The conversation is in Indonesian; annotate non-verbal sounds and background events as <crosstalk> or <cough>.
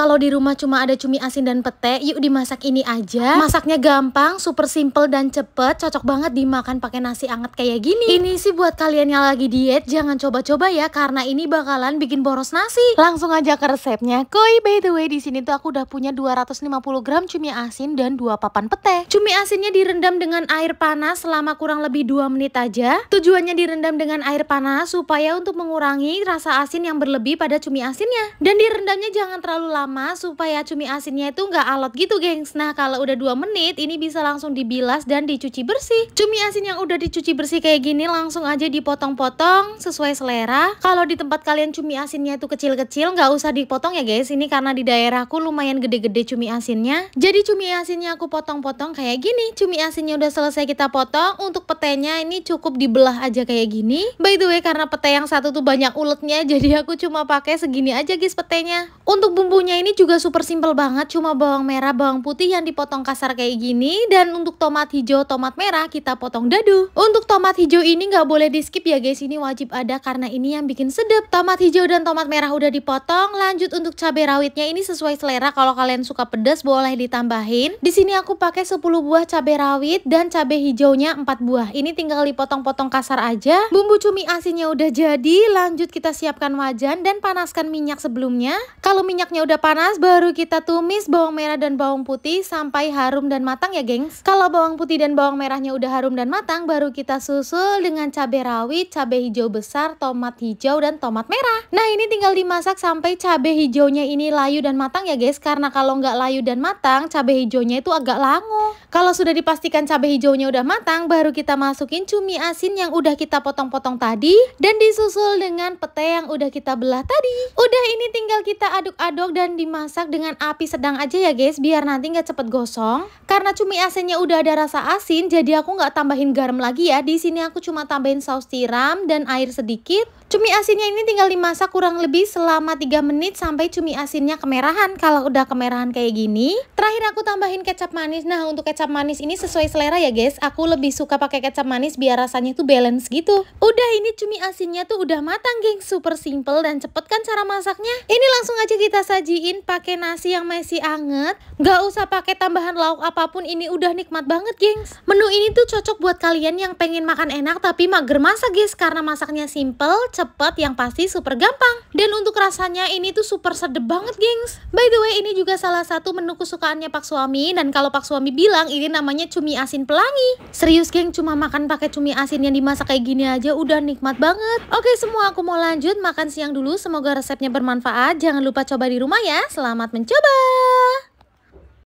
Kalau di rumah cuma ada cumi asin dan pete, yuk dimasak ini aja. Masaknya gampang, super simple dan cepet, cocok banget dimakan pakai nasi anget kayak gini. Ini sih buat kalian yang lagi diet, jangan coba-coba ya karena ini bakalan bikin boros nasi. Langsung aja ke resepnya. Koi, by the way di sini tuh aku udah punya 250 gram cumi asin dan 2 papan pete. Cumi asinnya direndam dengan air panas selama kurang lebih 2 menit aja. Tujuannya direndam dengan air panas supaya untuk mengurangi rasa asin yang berlebih pada cumi asinnya. Dan direndamnya jangan terlalu lama lama supaya cumi asinnya itu nggak alot gitu gengs Nah kalau udah 2 menit ini bisa langsung dibilas dan dicuci bersih Cumi asin yang udah dicuci bersih kayak gini langsung aja dipotong-potong sesuai selera Kalau di tempat kalian cumi asinnya itu kecil-kecil nggak usah dipotong ya guys Ini karena di daerahku lumayan gede-gede cumi asinnya Jadi cumi asinnya aku potong-potong kayak gini Cumi asinnya udah selesai kita potong Untuk petainya ini cukup dibelah aja kayak gini By the way karena petai yang satu tuh banyak uletnya <laughs> Jadi aku cuma pakai segini aja guys petainya Untuk bumbunya Bumbunya ini juga super simple banget, cuma bawang merah, bawang putih yang dipotong kasar kayak gini. Dan untuk tomat hijau, tomat merah kita potong dadu. Untuk tomat hijau ini nggak boleh di skip ya guys, ini wajib ada karena ini yang bikin sedap. Tomat hijau dan tomat merah udah dipotong. Lanjut untuk cabai rawitnya ini sesuai selera. Kalau kalian suka pedas boleh ditambahin. Di sini aku pakai 10 buah cabai rawit dan cabai hijaunya 4 buah. Ini tinggal dipotong-potong kasar aja. Bumbu cumi asinnya udah jadi. Lanjut kita siapkan wajan dan panaskan minyak sebelumnya. Kalau minyaknya udah panas baru kita tumis bawang merah dan bawang putih sampai harum dan matang ya gengs. Kalau bawang putih dan bawang merahnya udah harum dan matang baru kita susul dengan cabai rawit, cabai hijau besar, tomat hijau dan tomat merah. Nah ini tinggal dimasak sampai cabai hijaunya ini layu dan matang ya guys karena kalau nggak layu dan matang cabai hijaunya itu agak langu. Kalau sudah dipastikan cabai hijaunya udah matang baru kita masukin cumi asin yang udah kita potong-potong tadi dan disusul dengan pete yang udah kita belah tadi. Udah ini tinggal kita aduk-aduk dan dan dimasak dengan api sedang aja ya guys biar nanti nggak cepet gosong. Karena cumi asinnya udah ada rasa asin jadi aku nggak tambahin garam lagi ya. Di sini aku cuma tambahin saus tiram dan air sedikit. Cumi asinnya ini tinggal dimasak kurang lebih selama 3 menit sampai cumi asinnya kemerahan. Kalau udah kemerahan kayak gini. Terakhir aku tambahin kecap manis. Nah untuk kecap manis ini sesuai selera ya guys. Aku lebih suka pakai kecap manis biar rasanya tuh balance gitu. Udah ini cumi asinnya tuh udah matang geng. Super simple dan cepet kan cara masaknya. Ini langsung aja kita sajikan diisiin pakai nasi yang masih anget. nggak usah pakai tambahan lauk apapun, ini udah nikmat banget, gengs. Menu ini tuh cocok buat kalian yang pengen makan enak tapi mager masak, guys. Karena masaknya simple, cepet, yang pasti super gampang. Dan untuk rasanya ini tuh super sedep banget, gengs. By the way, ini juga salah satu menu kesukaannya Pak Suami. Dan kalau Pak Suami bilang, ini namanya cumi asin pelangi. Serius, geng, cuma makan pakai cumi asin yang dimasak kayak gini aja udah nikmat banget. Oke, semua aku mau lanjut makan siang dulu. Semoga resepnya bermanfaat. Jangan lupa coba di rumah ya ya, selamat mencoba!